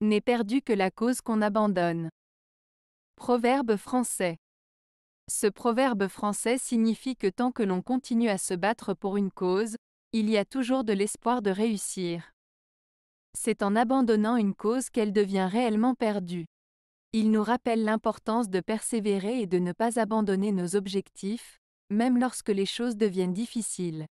n'est perdu que la cause qu'on abandonne. Proverbe français. Ce proverbe français signifie que tant que l'on continue à se battre pour une cause, il y a toujours de l'espoir de réussir. C'est en abandonnant une cause qu'elle devient réellement perdue. Il nous rappelle l'importance de persévérer et de ne pas abandonner nos objectifs, même lorsque les choses deviennent difficiles.